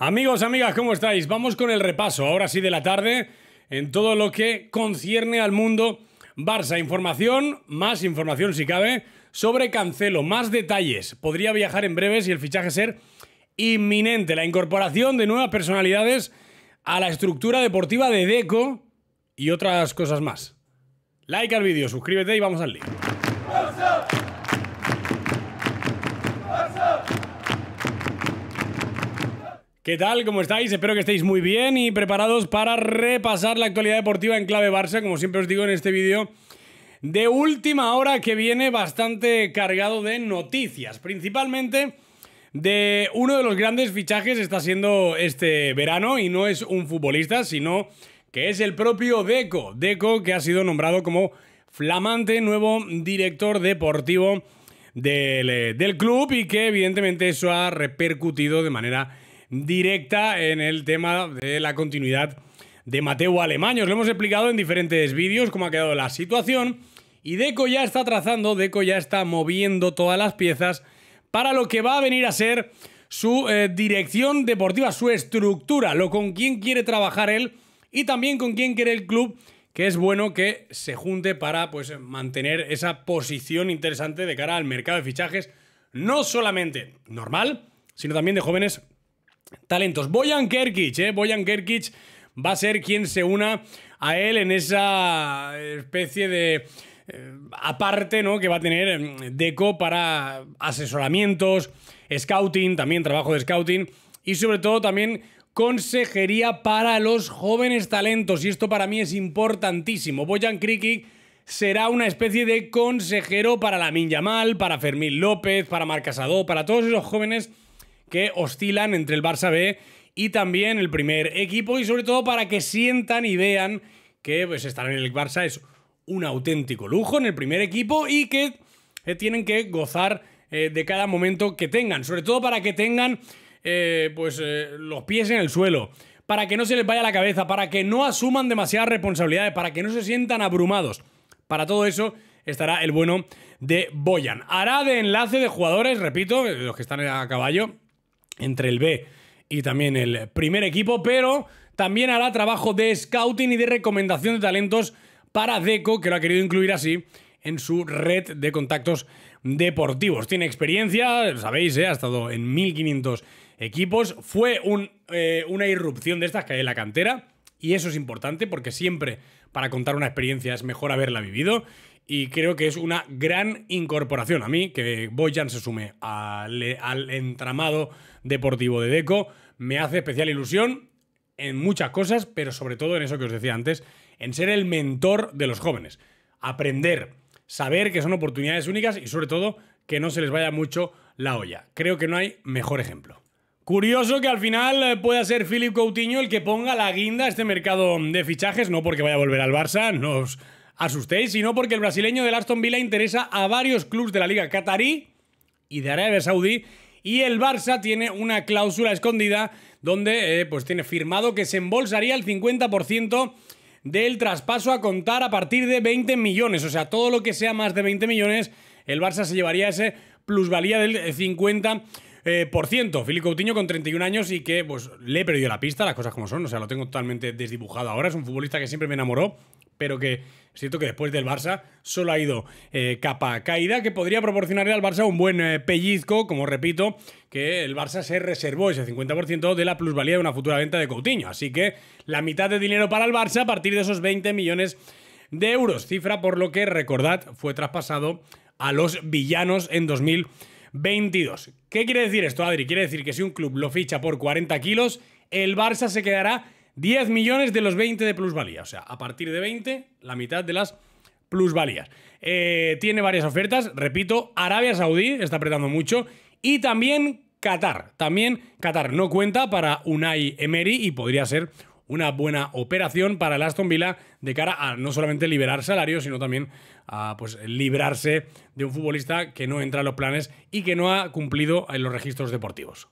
Amigos, amigas, ¿cómo estáis? Vamos con el repaso, ahora sí de la tarde, en todo lo que concierne al mundo Barça. Información, más información si cabe, sobre Cancelo, más detalles. Podría viajar en breves y el fichaje ser inminente. La incorporación de nuevas personalidades a la estructura deportiva de Deco y otras cosas más. Like al vídeo, suscríbete y vamos al link. ¿Qué tal? ¿Cómo estáis? Espero que estéis muy bien y preparados para repasar la actualidad deportiva en clave Barça, como siempre os digo en este vídeo. De última hora que viene bastante cargado de noticias, principalmente de uno de los grandes fichajes está siendo este verano y no es un futbolista, sino que es el propio Deco, Deco que ha sido nombrado como flamante nuevo director deportivo del, eh, del club y que evidentemente eso ha repercutido de manera directa en el tema de la continuidad de Mateo Os Lo hemos explicado en diferentes vídeos cómo ha quedado la situación. Y Deco ya está trazando, Deco ya está moviendo todas las piezas para lo que va a venir a ser su eh, dirección deportiva, su estructura, lo con quién quiere trabajar él y también con quién quiere el club, que es bueno que se junte para pues, mantener esa posición interesante de cara al mercado de fichajes, no solamente normal, sino también de jóvenes talentos. Boyan Kerkic, ¿eh? Boyan Kerkic va a ser quien se una a él en esa eh, especie de eh, aparte ¿no? que va a tener em, Deco para asesoramientos, scouting, también trabajo de scouting y sobre todo también consejería para los jóvenes talentos. Y esto para mí es importantísimo. Boyan Kerkic será una especie de consejero para la Minyamal, para Fermín López, para Marc para todos esos jóvenes que oscilan entre el Barça B y también el primer equipo y sobre todo para que sientan y vean que pues, estar en el Barça es un auténtico lujo en el primer equipo y que eh, tienen que gozar eh, de cada momento que tengan, sobre todo para que tengan eh, pues los pies en el suelo, para que no se les vaya la cabeza, para que no asuman demasiadas responsabilidades, para que no se sientan abrumados. Para todo eso estará el bueno de Boyan. Hará de enlace de jugadores, repito, los que están a caballo, entre el B y también el primer equipo, pero también hará trabajo de scouting y de recomendación de talentos para Deco, que lo ha querido incluir así en su red de contactos deportivos. Tiene experiencia, sabéis, ¿eh? ha estado en 1500 equipos. Fue eh, una irrupción de estas que hay en la cantera. Y eso es importante porque siempre para contar una experiencia es mejor haberla vivido y creo que es una gran incorporación. A mí, que Boyan se sume al, entramado deportivo de Deco, me hace especial ilusión en muchas cosas, pero sobre todo en eso que os decía antes, en ser el mentor de los jóvenes. Aprender, saber que son oportunidades únicas y sobre todo que no se les vaya mucho la olla. Creo que no hay mejor ejemplo. Curioso que al final eh, pueda ser Philip Coutinho el que ponga la guinda a este mercado de fichajes, no porque vaya a volver al Barça, no asustéis, sino porque el brasileño del Aston Villa interesa a varios clubes de la Liga Qatarí y de Arabia Saudí. Y el Barça tiene una cláusula escondida donde eh, pues tiene firmado que se embolsaría el 50% del traspaso a contar a partir de 20 millones. O sea, todo lo que sea más de 20 millones, el Barça se llevaría ese plusvalía del 50%. Eh, Filipe Coutinho con 31 años y que pues le he perdido la pista, las cosas como son, o sea, lo tengo totalmente desdibujado ahora, es un futbolista que siempre me enamoró, pero que es cierto que después del Barça solo ha ido eh, capa caída, que podría proporcionarle al Barça un buen eh, pellizco, como repito, que el Barça se reservó ese 50% de la plusvalía de una futura venta de Coutinho. Así que la mitad de dinero para el Barça a partir de esos 20 millones de euros, cifra por lo que, recordad, fue traspasado a los villanos en 2022. ¿Qué quiere decir esto, Adri? Quiere decir que si un club lo ficha por 40 kilos, el Barça se quedará 10 millones de los 20 de plusvalía. O sea, a partir de 20, la mitad de las plusvalías. Eh, tiene varias ofertas, repito, Arabia Saudí está apretando mucho y también Qatar. También Qatar no cuenta para Unai Emery y podría ser una buena operación para el Aston Villa de cara a no solamente liberar salarios, sino también a pues, librarse de un futbolista que no entra en los planes y que no ha cumplido en los registros deportivos.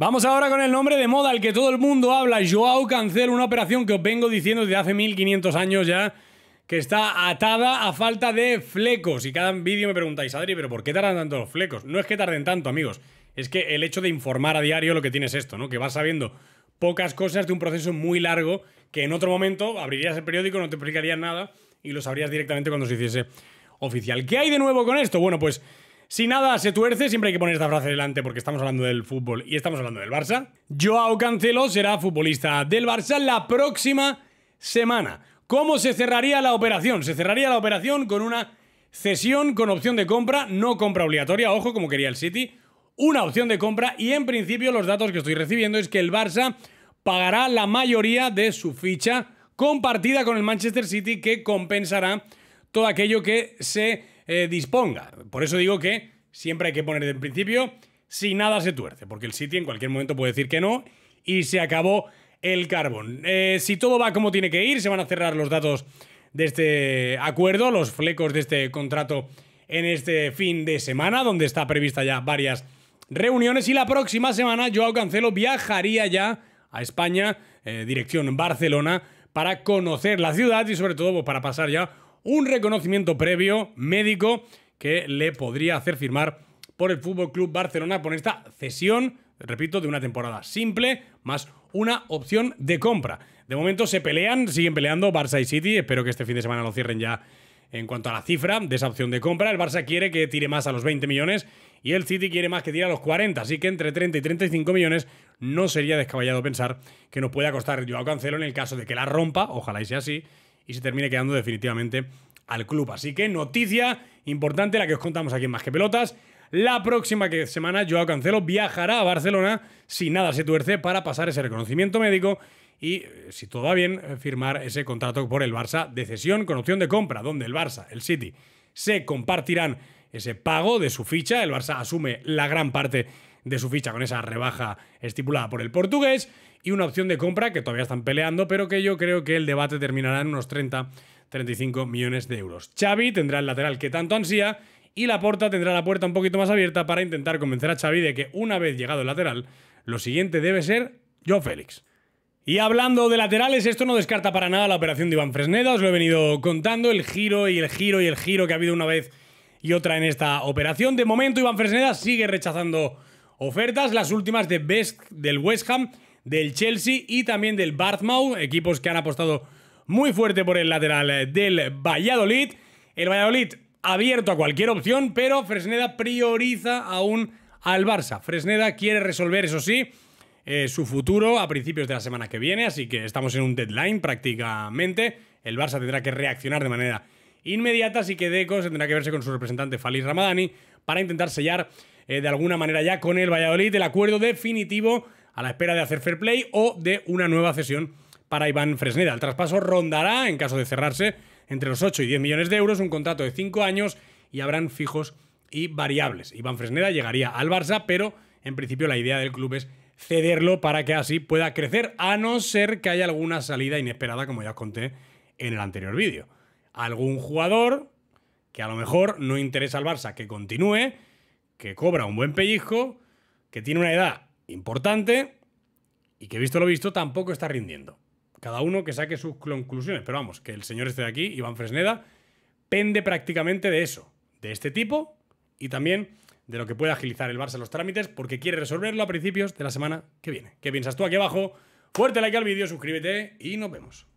Vamos ahora con el nombre de moda al que todo el mundo habla, Joao Cancel, una operación que os vengo diciendo desde hace 1500 años ya, que está atada a falta de flecos. Y cada vídeo me preguntáis, Adri, ¿pero por qué tardan tanto los flecos? No es que tarden tanto, amigos, es que el hecho de informar a diario lo que tienes esto, ¿no? Que vas sabiendo pocas cosas de un proceso muy largo que en otro momento abrirías el periódico, no te explicarías nada y lo sabrías directamente cuando se hiciese oficial. ¿Qué hay de nuevo con esto? Bueno, pues si nada se tuerce, siempre hay que poner esta frase delante porque estamos hablando del fútbol y estamos hablando del Barça. Joao Cancelo será futbolista del Barça la próxima semana. ¿Cómo se cerraría la operación? Se cerraría la operación con una cesión con opción de compra, no compra obligatoria, ojo como quería el City, una opción de compra y en principio los datos que estoy recibiendo es que el Barça pagará la mayoría de su ficha compartida con el Manchester City que compensará todo aquello que se eh, disponga. Por eso digo que siempre hay que poner en principio si nada se tuerce, porque el City en cualquier momento puede decir que no y se acabó el carbón. Eh, si todo va como tiene que ir, se van a cerrar los datos de este acuerdo, los flecos de este contrato en este fin de semana, donde está prevista ya varias reuniones y la próxima semana Joao Cancelo viajaría ya a España, eh, dirección Barcelona, para conocer la ciudad y sobre todo pues, para pasar ya un reconocimiento previo médico que le podría hacer firmar por el Fútbol Club Barcelona por esta cesión, repito, de una temporada simple más una opción de compra. De momento se pelean, siguen peleando Barça y City, espero que este fin de semana lo cierren ya en cuanto a la cifra de esa opción de compra. El Barça quiere que tire más a los 20 millones y el City quiere más que tire a los 40, así que entre 30 y 35 millones no sería descabellado pensar que nos pueda costar Joao Cancelo en el caso de que la rompa, ojalá y sea así, y se termine quedando definitivamente al club. Así que noticia importante la que os contamos aquí en Más que Pelotas. La próxima semana Joao Cancelo viajará a Barcelona si nada se tuerce para pasar ese reconocimiento médico y, eh, si todo va bien, eh, firmar ese contrato por el Barça de cesión con opción de compra, donde el Barça, el City, se compartirán ese pago de su ficha. El Barça asume la gran parte de su ficha con esa rebaja estipulada por el portugués y una opción de compra que todavía están peleando, pero que yo creo que el debate terminará en unos 30, 35 millones de euros. Xavi tendrá el lateral que tanto ansía y la porta tendrá la puerta un poquito más abierta para intentar convencer a Xavi de que una vez llegado el lateral, lo siguiente debe ser yo Félix. Y hablando de laterales, esto no descarta para nada la operación de Iván Fresneda, os lo he venido contando, el giro y el giro y el giro que ha habido una vez y otra en esta operación. De momento Iván Fresneda sigue rechazando Ofertas las últimas de Best, del West Ham, del Chelsea y también del barthmouth equipos que han apostado muy fuerte por el lateral eh, del Valladolid. El Valladolid abierto a cualquier opción, pero Fresneda prioriza aún al Barça. Fresneda quiere resolver, eso sí, eh, su futuro a principios de la semana que viene, así que estamos en un deadline prácticamente. El Barça tendrá que reaccionar de manera inmediata, así que Deco tendrá que verse con su representante Falis Ramadani para intentar sellar eh, de alguna manera ya con el Valladolid el acuerdo definitivo a la espera de hacer fair play o de una nueva cesión para Iván Fresneda. El traspaso rondará, en caso de cerrarse, entre los 8 y 10 millones de euros, un contrato de 5 años y habrán fijos y variables. Iván Fresneda llegaría al Barça, pero en principio la idea del club es cederlo para que así pueda crecer, a no ser que haya alguna salida inesperada, como ya os conté en el anterior vídeo. Algún jugador que a lo mejor no interesa al Barça que continúe que cobra un buen pellizco, que tiene una edad importante y que visto lo visto tampoco está rindiendo. Cada uno que saque sus conclusiones, pero vamos, que el señor este de aquí, Iván Fresneda, pende prácticamente de eso, de este tipo y también de lo que puede agilizar el Barça los trámites porque quiere resolverlo a principios de la semana que viene. ¿Qué piensas tú aquí abajo? Fuerte like al vídeo, suscríbete y nos vemos.